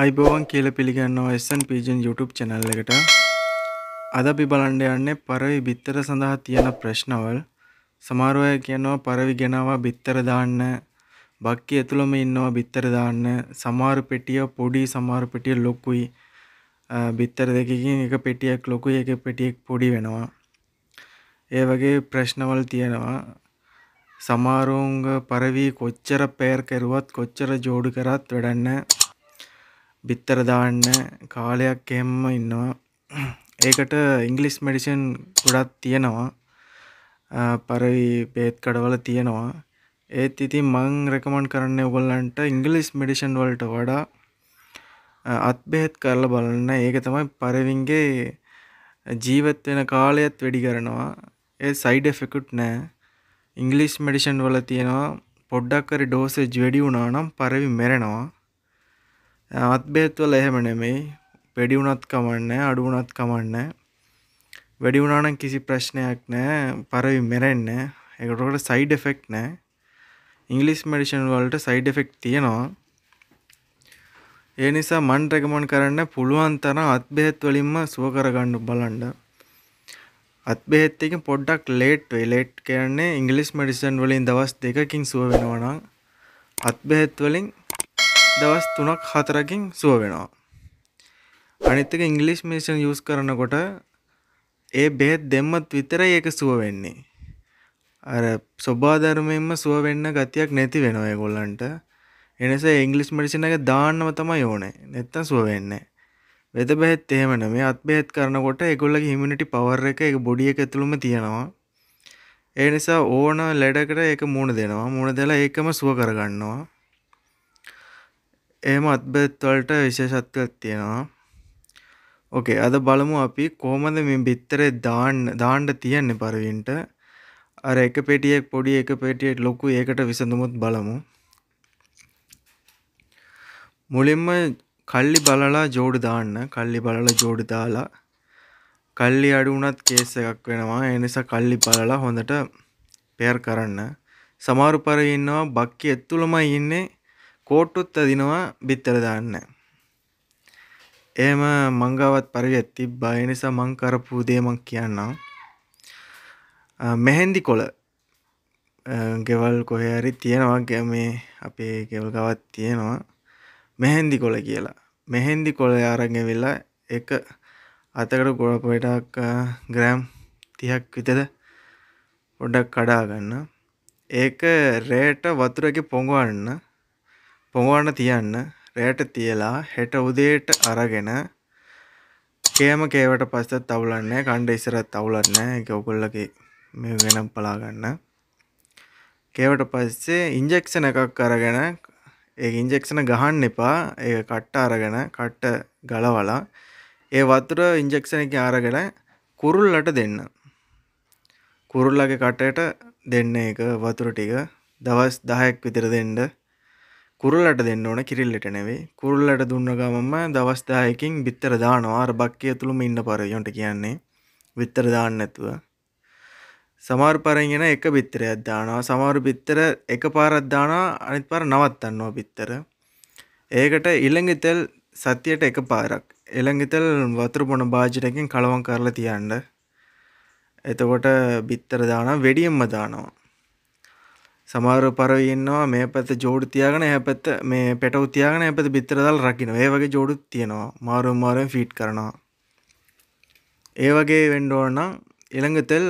අයිබෝවන් කියල පිළිගන්නවා එස්සන් පීජන් YouTube චැනල් එකට අද අපි බලන්ඩ යන්නේ පරවි බිත්තර සඳහා තියෙන ප්‍රශ්නවල් සමාරෝය කියනවා පරවි ගෙනවා බිත්තර දාන්න බක්කි ඇතුළම ඉන්නවා බිත්තර දාන්න සමාර පෙටිය පොඩි සමාර පෙටිය ලොකුයි බිත්තර දෙකකින් එක පෙටියක් ලොකුයි එක පෙටියෙක් පොඩි වෙනවා ඒ වගේ ප්‍රශ්නවල් තියෙනවා සමාරෝංග පරවි කොච්චර පෑර් කරුවත් කොච්චර ජෝඩු කරත් වැඩන්න බිත්තර දාන්න කාලයක් එහෙම ඉන්නවා ඒකට ඉංගලිස් මෙඩිසින් ගොඩක් තියෙනවා පරවි බේත් කඩවල තියෙනවා ඒත් ඉතින් මං රෙකමන්ඩ් කරන්නේ ඔයගොල්ලන්ට ඉංගලිස් මෙඩිෂන් වලට වඩා අත්බෙහෙත් කරලා බලන්න ඒක තමයි පරවින්ගේ ජීවත් වෙන කාලයත් වැඩි කරනවා ඒ සයිඩ් එෆෙකුට් නෑ ඉංගලිස් මෙඩිෂන් වල තියෙනවා පොඩ්ඩක් හරි ඩෝසේජ් වැඩි වුණා නම් පරවි මැරෙනවා අත්බේත් වල එහෙම නෙමෙයි වැඩි වුණත් කමන්නේ අඩු වුණත් කමන්නේ වැඩි වුණා නම් කිසි ප්‍රශ්නයක් නැහැ පරවි මැරෙන්නේ ඒකට සයිඩ් එෆෙක්ට් නැහැ ඉංග්ලිස් මෙඩිෂන් වලට සයිඩ් එෆෙක්ට් තියෙනවා ඒ නිසා මන් රෙකමන්ඩ් කරන්න පුළුවන් තරම් අත්බෙහෙත් වලින්ම සුව කරගන්න බලන්න. අත්බෙහෙත් එකෙන් පොඩ්ඩක් ලේට් වෙයි. ලේට් කියන්නේ ඉංග්‍රීසි මෙඩිසන් වලින් දවස් දෙකකින් සුව වෙනවා නම් අත්බෙහෙත් වලින් දවස් තුනක් හතරකින් සුව වෙනවා. අනිත්තක ඉංගලිස් මේෂන් යස් කරනකොට ඒ බෙහෙත් දෙම්මත් විතරයි ඒක සුව වෙන්නේ. අර ස්වබාධර්මයෙන්ම සුව වෙන්න ගතියක් නැති වෙනවා ඒගොල්ලන්ට. එනිස ඉංගලිස් මඩිසින එක දාන්නම තමයි ඕනේ නැත්තම් සුව වෙන්නේ වෙද බෙහෙත් එහෙම නෙමෙයි අත් බෙහෙත් කරනකොට ඒගොල්ලගේ ඉමුනිටි පවර් එක ඒ බොඩි එක ඇතුළම තියෙනවා ඒ නිසා ඕන ලෙඩකට ඒක මූණ දෙනවා මූණ දෙලා ඒකම සුව කරගන්නවා එහම අත්බැත්වලට විශේෂත්වයක් තියෙනවා ඕකේ අද බලමු අපි කොහොමද මේ බිත්තරේ දාන්න දාන්න තියෙන්නේ පරවින්ට අර එක පෙටියෙක් පොඩි එක පෙටියෙක් ලොකු ඒකට විසඳමුත් බලමු මුලින්ම කල්ලි බලලා ජෝඩු දාන්න කල්ලි බලලා ජෝඩු දාලා කල්ලි අඩු වුණත් කේස් එකක් වෙනවා ඒ නිසා කල්ලි බලලා හොඳට පෙයර් කරන්න සමහර පරිවින්නවා බක්කි ඇතුළමයි ඉන්නේ කෝට්ටුත් අදිනවා බිත්තර දාන්න. එහෙම මංගාවත් පරිගයක් තිබ්බා. ඒ නිසා මං කරපු දේ මං කියන්නම්. මෙහෙන්දි කොළ ගෙවල් කොහේ හරි තියෙනවා මේ අපේ ගෙවල් ගවත් තියෙනවා. මෙහෙන්දි කොළ කියලා. මෙහෙන්දි කොළ අරන් ඇවිල්ලා එක අතකට ගොඩපොටක් ග්‍රෑම් 30ක් විතර පොඩක් කඩා ගන්න. ඒක රේට වතුරක පොඟවන්න පොඟවන්න තියන්න රෑට තියලා හෙට උදේට අරගෙන කෑම කෑවට පස්සත් අවුලන්නේ කණ්ඩ ඉස්සරත් අවුලන්නේ ඒක ඔකොල්ලගේ මේ වෙනම් පලා ගන්න කෑවට පස්සේ ඉන්ජෙක්ෂන එකක් අරගෙන ඒ ඉන්ජෙක්ෂන ගහන්න එපා ඒ කට්ට අරගෙන කට්ට ගලවලා ඒ වතුර ඉන්ජෙක්ෂන එක අරගෙන කුරුල්ලට දෙන්න කුරුල්ලගේ කටයට දෙන්න එක වතුර ටික දවස් දහයක් විතර දෙන්න කුරලට දෙන්න ඕන කිරිල්ලට නෙවේ කුරල්ලට දුන්න ගමම දවස්දායකින් බිත්තර දානවා බක්කය තුළුම ඉන්න පරයොන්ට කියන්නේ විත්තර දාන්න නැතුව සමාර පරගෙන එක බිත්තරයක් දානවා සමාරු බිත්තර එක පාරත් දානවා අනිත් පාර නවත්තන්නවා බිත්තර ඒකට ඉළඟිතෙල් සතියට එක පාරක් එළඟිතෙල් වතුර පොන භාජනකින් කලවන් කරලා තියන්න එතකොට බිත්තර දාන වෙඩියම්ම දානවා සමාර පරවන්නවා මේ පැත ජෝඩු තියාගෙන හැ පැත්ත මේ පැටව තියාගෙන පැත බිත්තරදල් රකින ඒ වගේ ජෝඩුත් තියෙනවා මාරුම් මාරෙන් ෆිට් කරනවා ඒ වගේ වෙන්ඩෝනම් එළඟ තෙල්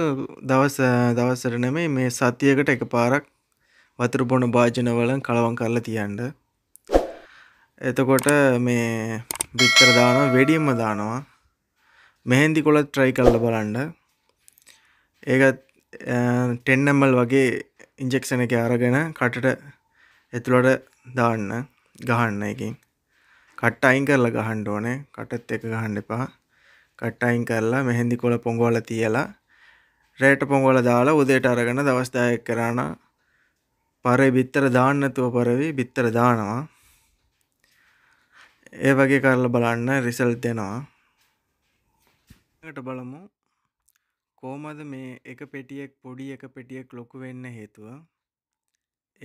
දවස දවසට නෙමේ මේ සතියකට එක පාරක් වතුර බොන භාජනවලන් කලවන් කරලා තියන්ඩ එතකොට මේ බිත්තර දානවා වෙඩියම්ම දානවා මෙහෙන්දි කොළත් ට්‍රයි කල්ල බලන්ඩ ඒකත් ටෙන්නම්මල් වගේ ඉන්ජෙක්ෂන එක අරගෙන කටට ඇතුළට දාන්න ගහන්න එකින් කට්ට අයින් කරලා ගහන්න ඕනේ කටත් එක ගහන්න එපා කට්ට අයින් කරලා මෙහෙන්දි කොළ පොඟවල තියලා රෑට පොඟවල දාලා උදේට අරගෙන දවස් 10ක් කරාන පරේ බිත්තර දාන්න නැතුව පරවි බිත්තර දානවා ඒ වගේ කරලා බලන්න රිසල්ට් එනවා ඒකට බලමු කොහොමද මේ එක පෙටියෙක් පොඩි එක පෙටියෙක් ලොකු වෙන්න හේතුව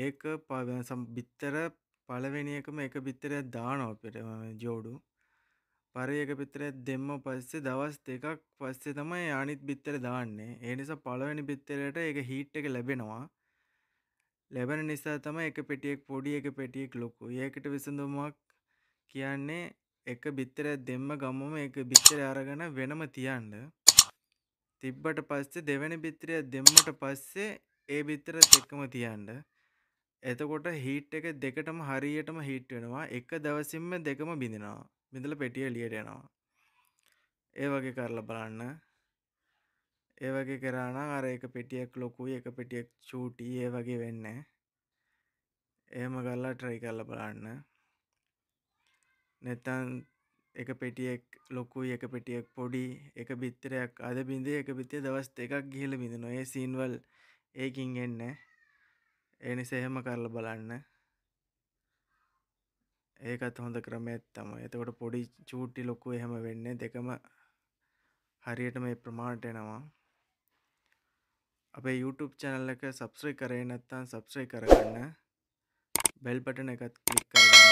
ඒක බිත්තර පළවෙනි එකම එක බිත්තරයක් දානවා අපිට ජෝඩු පරි එක බිත්තරයක් දෙන්න පස්සේ දවස් දෙකක් පස්සේ තමයි අනිත් බිත්තර දාන්නේ ඒ නිසා පළවෙනි බිත්තරයට ඒක හීට් එක ලැබෙනවා ලැබෙන නිසා තමයි එක පෙටියෙක් පොඩි එක පෙටියෙක් ලොකු ඒකට විසඳුමක් කියන්නේ එක බිත්තරයක් දෙන්න ගමම එක බිත්තර අරගෙන වෙනම තියන්න තිබ්බට පස්සේ දෙවැනි බිත්‍රය දෙම්මට පස්සේ ඒ බිත්තරත් එක්කම තියන්ඩ එතකොට හීට් එක දෙකටම හරියටම හිට් වෙනවා එක දවසින්ම දෙකම බිඳෙනවා බිඳල පෙටිය එලියට යනවා ඒ වගේ කරලා බලන්න ඒ වගේ කරාන අර එක පෙටියක් ලොකුයි එක පෙටියක් චූටි ඒ වගේ වෙන්න එහෙම කරලා ට්‍රයි කරලා බලන්න නැත්තන් එක පෙටියෙක් ලොකුයි එක පෙටියෙක් පොඩි එක බිත්තරයක් අද බිඳේ එක බිත්තේ දවස් දෙකක් ගිහිල බිඳ නොඒ සීන්වල් ඒකින් එන්න ඒනි සෙහෙම කරල බලන්න ඒකත් හොඳ ක්‍රමයත් තම එතකොට පොඩි චූටි ලොකු එහෙම වෙන්නේ දෙකම හරියට මේ ප්‍රමාණට එනවා අපේ YouTube channel එක subscribe කරේ නැත්නම් subscribe කරගන්න bell button එකත් click කරගන්න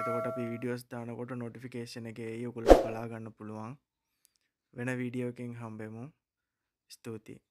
එතකොට අපි විඩියෝස් දානකොට නොටිෆිකේෂන එක යකුල බලාගන්න පුළුවන් වෙන වීඩියෝකින් හම්බෙමු ස්තුතියි